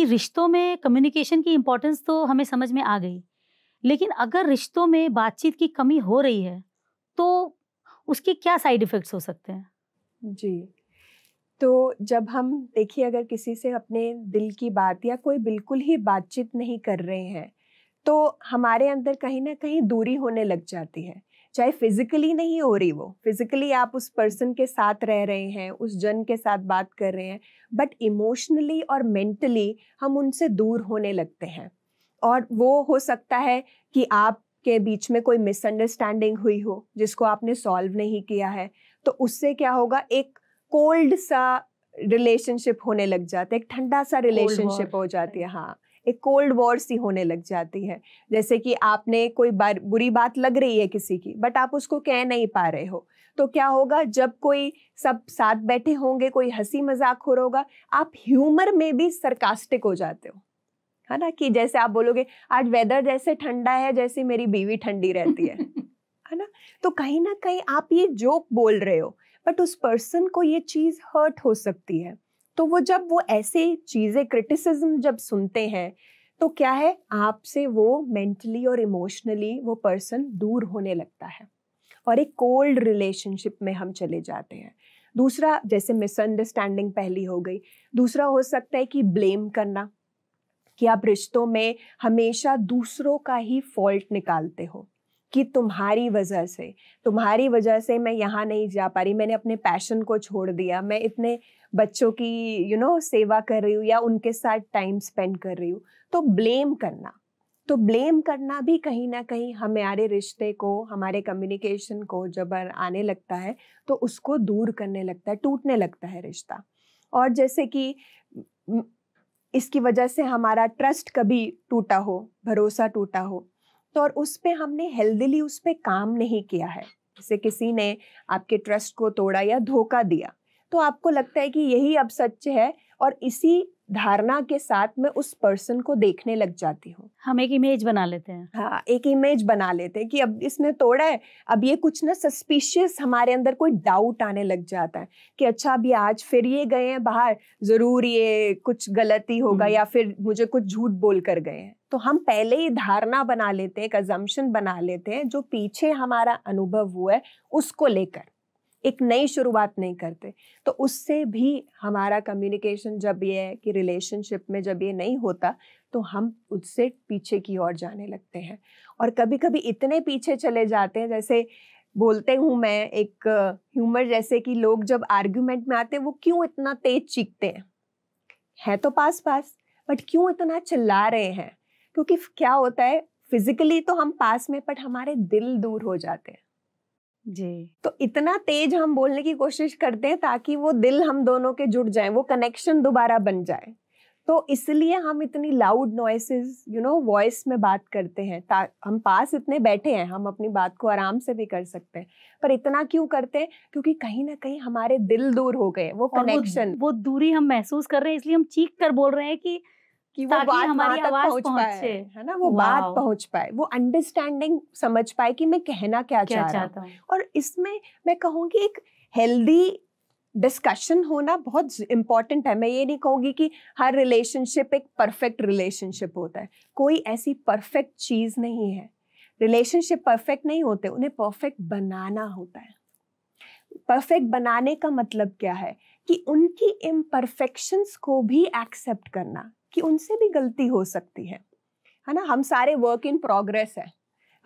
कि रिश्तों में कम्युनिकेशन की इम्पोर्टेंस तो हमें समझ में आ गई लेकिन अगर रिश्तों में बातचीत की कमी हो रही है तो उसके क्या साइड इफ़ेक्ट्स हो सकते हैं जी तो जब हम देखिए अगर किसी से अपने दिल की बात या कोई बिल्कुल ही बातचीत नहीं कर रहे हैं तो हमारे अंदर कहीं ना कहीं दूरी होने लग जाती है चाहे फिजिकली नहीं हो रही वो फिजिकली आप उस पर्सन के साथ रह रहे हैं उस जन के साथ बात कर रहे हैं बट इमोशनली और मेंटली हम उनसे दूर होने लगते हैं और वो हो सकता है कि आप के बीच में कोई मिसअंडरस्टैंडिंग हुई हो जिसको आपने सॉल्व नहीं किया है तो उससे क्या होगा एक कोल्ड सा रिलेशनशिप होने लग जाता है एक ठंडा सा रिलेशनशिप हो जाती है हाँ एक कोल्ड वॉर सी होने लग जाती है जैसे कि आपने कोई बार बुरी बात लग रही है किसी की बट आप उसको कह नहीं पा रहे हो तो क्या होगा जब कोई सब साथ बैठे होंगे कोई हंसी मजाक हो होगा आप ह्यूमर में भी सरकास्टिक हो जाते हो है ना कि जैसे आप बोलोगे आज वेदर जैसे ठंडा है जैसे मेरी बीवी ठंडी रहती है है ना तो कहीं ना कहीं आप ये जोक बोल रहे हो बट उस पर्सन को ये चीज़ हर्ट हो सकती है तो वो जब वो ऐसे चीज़ें क्रिटिसिज्म जब सुनते हैं तो क्या है आपसे वो मेंटली और इमोशनली वो पर्सन दूर होने लगता है और एक कोल्ड रिलेशनशिप में हम चले जाते हैं दूसरा जैसे मिसअंडरस्टैंडिंग पहली हो गई दूसरा हो सकता है कि ब्लेम करना कि आप रिश्तों में हमेशा दूसरों का ही फॉल्ट निकालते हो कि तुम्हारी वजह से तुम्हारी वजह से मैं यहाँ नहीं जा पा रही मैंने अपने पैशन को छोड़ दिया मैं इतने बच्चों की यू you नो know, सेवा कर रही हूँ या उनके साथ टाइम स्पेंड कर रही हूँ तो ब्लेम करना तो ब्लेम करना भी कहीं ना कहीं हमारे रिश्ते को हमारे कम्युनिकेशन को जब आने लगता है तो उसको दूर करने लगता है टूटने लगता है रिश्ता और जैसे कि इसकी वजह से हमारा ट्रस्ट कभी टूटा हो भरोसा टूटा हो तो और उस पर हमने हेल्दीली उस पर काम नहीं किया है जैसे किसी ने आपके ट्रस्ट को तोड़ा या धोखा दिया तो आपको लगता है कि यही अब सच है और इसी धारणा के साथ मैं उस पर्सन को देखने लग जाती हूँ हम एक इमेज बना लेते हैं हाँ एक इमेज बना लेते हैं कि अब इसने तोड़ा है अब ये कुछ ना सस्पिशियस हमारे अंदर कोई डाउट आने लग जाता है कि अच्छा अभी आज फिर ये गए हैं बाहर ज़रूर ये कुछ गलती होगा हम्म। या फिर मुझे कुछ झूठ बोल कर गए हैं तो हम पहले ही धारणा बना लेते हैं एक अजम्पन बना लेते हैं जो पीछे हमारा अनुभव हुआ है उसको लेकर एक नई शुरुआत नहीं करते तो उससे भी हमारा कम्युनिकेशन जब ये है कि रिलेशनशिप में जब ये नहीं होता तो हम उससे पीछे की ओर जाने लगते हैं और कभी कभी इतने पीछे चले जाते हैं जैसे बोलते हूँ मैं एक ह्यूमर जैसे कि लोग जब आर्ग्यूमेंट में आते हैं वो क्यों इतना तेज चीखते हैं है तो पास पास बट क्यों इतना चिल्ला रहे हैं क्योंकि क्या होता है फिजिकली तो हम पास में बट हमारे दिल दूर हो जाते हैं जी तो इतना तेज हम बोलने की कोशिश करते हैं ताकि वो दिल हम दोनों के जुड़ जाए वो कनेक्शन दोबारा बन जाए तो इसलिए हम इतनी loud noises you know voice में बात करते हैं हम पास इतने बैठे हैं हम अपनी बात को आराम से भी कर सकते हैं पर इतना क्यों करते हैं क्योंकि कहीं ना कहीं हमारे दिल दूर हो गए वो कनेक्शन वो, वो दूरी हम महसूस कर रहे हैं इसलिए हम चीख कर बोल रहे हैं कि कि वो बात हमारी आवाज पहुंच पाए है ना वो बात पहुंच पाए वो अंडरस्टैंडिंग समझ पाए कि मैं कहना क्या, क्या चाह रहा हूँ और इसमें मैं कहूंगी एक हेल्दी डिस्कशन होना बहुत इम्पॉर्टेंट है मैं ये नहीं कहूँगी कि हर रिलेशनशिप एक परफेक्ट रिलेशनशिप होता है कोई ऐसी परफेक्ट चीज़ नहीं है रिलेशनशिप परफेक्ट नहीं होते उन्हें परफेक्ट बनाना होता है परफेक्ट बनाने का मतलब क्या है कि उनकी इम्परफेक्शंस को भी एक्सेप्ट करना कि उनसे भी गलती हो सकती है है ना हम सारे वर्क इन प्रोग्रेस है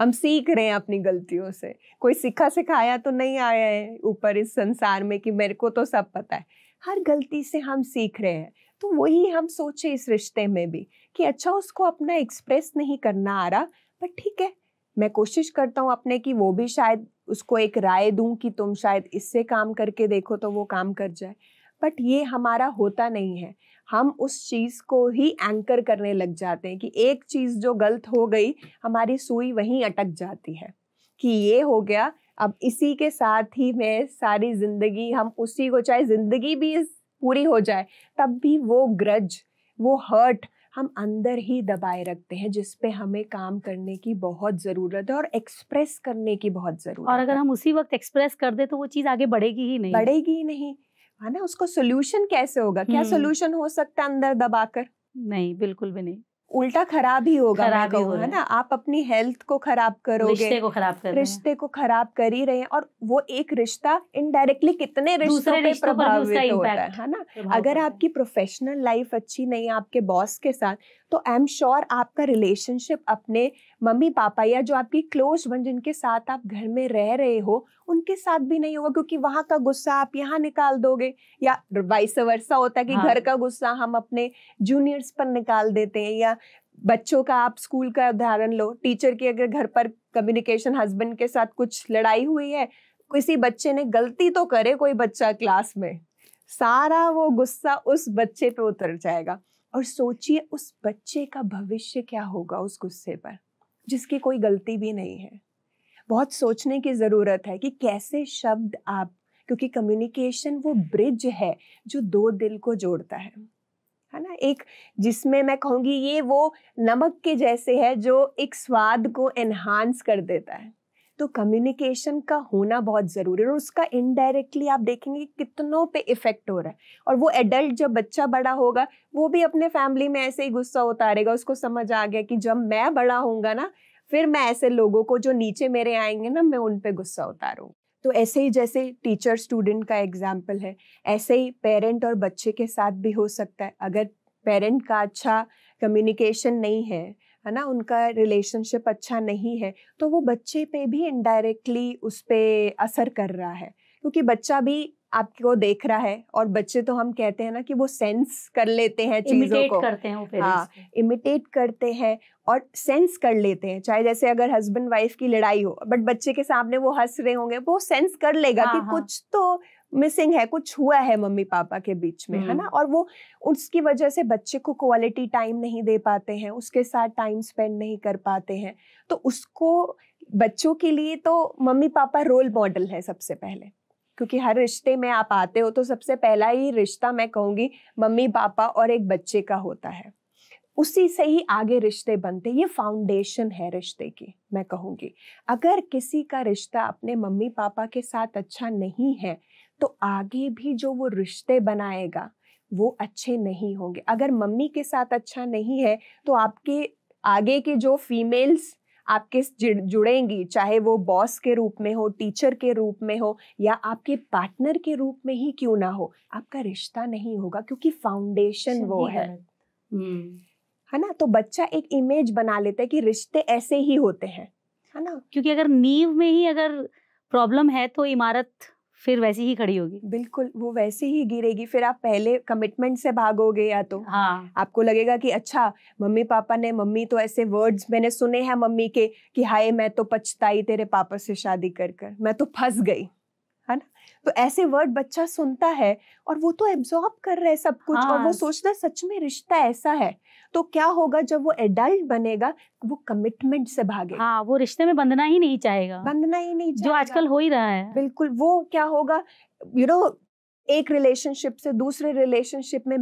हम सीख रहे हैं अपनी गलतियों से कोई सीखा सिखाया तो नहीं आया है ऊपर इस संसार में कि मेरे को तो सब पता है हर गलती से हम सीख रहे हैं तो वही हम सोचे इस रिश्ते में भी कि अच्छा उसको अपना एक्सप्रेस नहीं करना आ रहा पर ठीक है मैं कोशिश करता हूँ अपने की वो भी शायद उसको एक राय दूँ कि तुम शायद इससे काम करके देखो तो वो काम कर जाए बट ये हमारा होता नहीं है हम उस चीज़ को ही एंकर करने लग जाते हैं कि एक चीज़ जो गलत हो गई हमारी सुई वहीं अटक जाती है कि ये हो गया अब इसी के साथ ही मैं सारी ज़िंदगी हम उसी को चाहे ज़िंदगी भी पूरी हो जाए तब भी वो ग्रज वो हर्ट हम अंदर ही दबाए रखते हैं जिस पे हमें काम करने की बहुत ज़रूरत है और एक्सप्रेस करने की बहुत ज़रूरत और अगर हम उसी वक्त एक्सप्रेस कर दे तो वो चीज़ आगे बढ़ेगी ही नहीं बढ़ेगी ही नहीं है ना उसको सोल्यूशन कैसे होगा क्या सोल्यूशन हम्म। हो सकता है अंदर दबाकर नहीं बिल्कुल भी नहीं उल्टा खराब ही होगा खराब ही हो है ना आप अपनी हेल्थ को खराब करोगे रिश्ते को खराब कर रिश्ते को खराब कर ही रहे हैं और वो एक रिश्ता इनडायरेक्टली कितने रिश्तों पे प्रभावित होता है है ना अगर आपकी प्रोफेशनल लाइफ अच्छी नहीं है आपके बॉस के साथ तो आई एम श्योर आपका रिलेशनशिप अपने मम्मी पापा या जो आपकी क्लोज वन जिनके साथ आप घर में रह रहे हो उनके साथ भी नहीं होगा क्योंकि वहाँ का गुस्सा आप यहाँ निकाल दोगे या वाइस वर्षा होता है कि हाँ। घर का गुस्सा हम अपने जूनियर्स पर निकाल देते हैं या बच्चों का आप स्कूल का उदाहरण लो टीचर की अगर घर पर कम्युनिकेशन हस्बैंड के साथ कुछ लड़ाई हुई है किसी बच्चे ने गलती तो करे कोई बच्चा क्लास में सारा वो गुस्सा उस बच्चे पे उतर जाएगा और सोचिए उस बच्चे का भविष्य क्या होगा उस गुस्से पर जिसकी कोई गलती भी नहीं है बहुत सोचने की ज़रूरत है कि कैसे शब्द आप क्योंकि कम्युनिकेशन वो ब्रिज है जो दो दिल को जोड़ता है है ना एक जिसमें मैं कहूँगी ये वो नमक के जैसे है जो एक स्वाद को एनहांस कर देता है तो कम्युनिकेशन का होना बहुत ज़रूरी है और उसका इनडायरेक्टली आप देखेंगे कितनों पे इफेक्ट हो रहा है और वो एडल्ट जब बच्चा बड़ा होगा वो भी अपने फैमिली में ऐसे ही गुस्सा उतारेगा उसको समझ आ गया कि जब मैं बड़ा होऊंगा ना फिर मैं ऐसे लोगों को जो नीचे मेरे आएंगे ना मैं उन पर गुस्सा उतारूँगा तो ऐसे ही जैसे टीचर स्टूडेंट का एग्जाम्पल है ऐसे ही पेरेंट और बच्चे के साथ भी हो सकता है अगर पेरेंट का अच्छा कम्युनिकेशन नहीं है है ना उनका रिलेशनशिप अच्छा नहीं है तो वो बच्चे पे भी इनडायरेक्टली उस पर असर कर रहा है क्योंकि बच्चा भी आपको देख रहा है और बच्चे तो हम कहते हैं ना कि वो सेंस कर लेते हैं चीजों को करते हैं वो हाँ इमिटेट करते हैं और सेंस कर लेते हैं चाहे जैसे अगर हस्बैंड वाइफ की लड़ाई हो बट बच्चे के सामने वो हंस रहे होंगे वो सेंस कर लेगा हाँ, कि हाँ. कुछ तो मिसिंग है कुछ हुआ है मम्मी पापा के बीच में है ना हम्म। और वो उसकी वजह से बच्चे को क्वालिटी टाइम नहीं दे पाते हैं उसके साथ टाइम स्पेंड नहीं कर पाते हैं तो उसको बच्चों के लिए तो मम्मी पापा रोल मॉडल है सबसे पहले क्योंकि हर रिश्ते में आप आते हो तो सबसे पहला ही रिश्ता मैं कहूँगी मम्मी पापा और एक बच्चे का होता है उसी से ही आगे रिश्ते बनते ये फाउंडेशन है रिश्ते की मैं कहूँगी अगर किसी का रिश्ता अपने मम्मी पापा के साथ अच्छा नहीं है तो आगे भी जो वो रिश्ते बनाएगा वो अच्छे नहीं होंगे अगर मम्मी के साथ अच्छा नहीं है तो आपके आगे के जो फीमेल्स आपके जुड़ेंगी चाहे वो बॉस के रूप में हो टीचर के रूप में हो या आपके पार्टनर के रूप में ही क्यों ना हो आपका रिश्ता नहीं होगा क्योंकि फाउंडेशन वो है हम्म। है ना तो बच्चा एक इमेज बना लेता है कि रिश्ते ऐसे ही होते हैं है ना क्योंकि अगर नींव में ही अगर प्रॉब्लम है तो इमारत फिर वैसी ही खड़ी होगी बिल्कुल वो वैसे ही गिरेगी फिर आप पहले कमिटमेंट से भागोगे या तो हाँ आपको लगेगा कि अच्छा मम्मी पापा ने मम्मी तो ऐसे वर्ड्स मैंने सुने हैं मम्मी के कि हाय मैं तो पछताई तेरे पापा से शादी कर कर मैं तो फंस गई तो ऐसे वर्ड बच्चा सुनता है और वो तो एब्जॉर्ब कर रहा है सब कुछ हाँ। और वो हाँ। सोचता है सच में रिश्ता ऐसा है तो क्या होगा जब वो एडल्ट बनेगा वो कमिटमेंट से भागे हाँ वो रिश्ते में बंधना ही नहीं चाहेगा बंधना ही नहीं चाहेगा जो आजकल हो ही रहा है बिल्कुल वो क्या होगा यू you नो know, एक रिलेशनशिप से दूसरे रिलेशनशिप में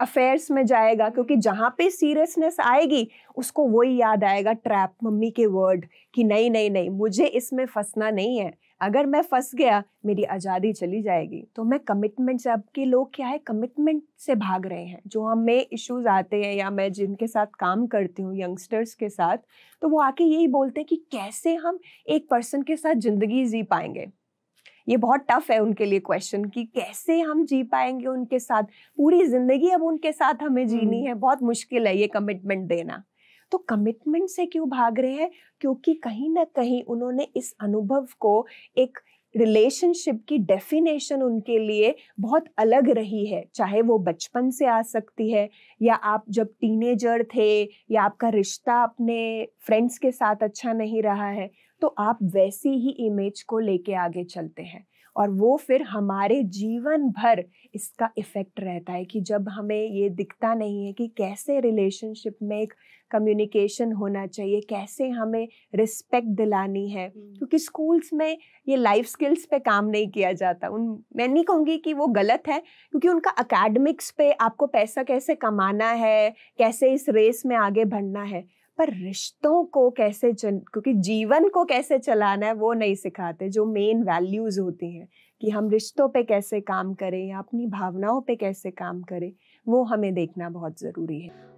अफेयर्स में जाएगा क्योंकि जहाँ पे सीरियसनेस आएगी उसको वही याद आएगा ट्रैप मम्मी के वर्ड कि नहीं नहीं नहीं मुझे इसमें फंसना नहीं है अगर मैं फंस गया मेरी आज़ादी चली जाएगी तो मैं कमिटमेंट से अब के लोग क्या है कमिटमेंट से भाग रहे हैं जो हमें इश्यूज आते हैं या मैं जिनके साथ काम करती हूँ यंगस्टर्स के साथ तो वो आके यही बोलते हैं कि कैसे हम एक पर्सन के साथ ज़िंदगी जी पाएंगे ये बहुत टफ है उनके लिए क्वेश्चन कि कैसे हम जी पाएंगे उनके साथ पूरी ज़िंदगी अब उनके साथ हमें जीनी हम्म। है बहुत मुश्किल है ये कमिटमेंट देना तो कमिटमेंट से क्यों भाग रहे हैं क्योंकि कहीं ना कहीं उन्होंने इस अनुभव को एक रिलेशनशिप की डेफिनेशन उनके लिए बहुत अलग रही है चाहे वो बचपन से आ सकती है या आप जब टीनेजर थे या आपका रिश्ता अपने फ्रेंड्स के साथ अच्छा नहीं रहा है तो आप वैसी ही इमेज को लेके आगे चलते हैं और वो फिर हमारे जीवन भर इसका इफ़ेक्ट रहता है कि जब हमें ये दिखता नहीं है कि कैसे रिलेशनशिप में एक कम्युनिकेशन होना चाहिए कैसे हमें रिस्पेक्ट दिलानी है हम्म। क्योंकि स्कूल्स में ये लाइफ स्किल्स पे काम नहीं किया जाता उन मैं नहीं कहूँगी कि वो गलत है क्योंकि उनका अकेडमिक्स पे आपको पैसा कैसे कमाना है कैसे इस रेस में आगे बढ़ना है पर रिश्तों को कैसे चल क्योंकि जीवन को कैसे चलाना है वो नहीं सिखाते जो मेन वैल्यूज़ होती हैं कि हम रिश्तों पे कैसे काम करें या अपनी भावनाओं पे कैसे काम करें वो हमें देखना बहुत ज़रूरी है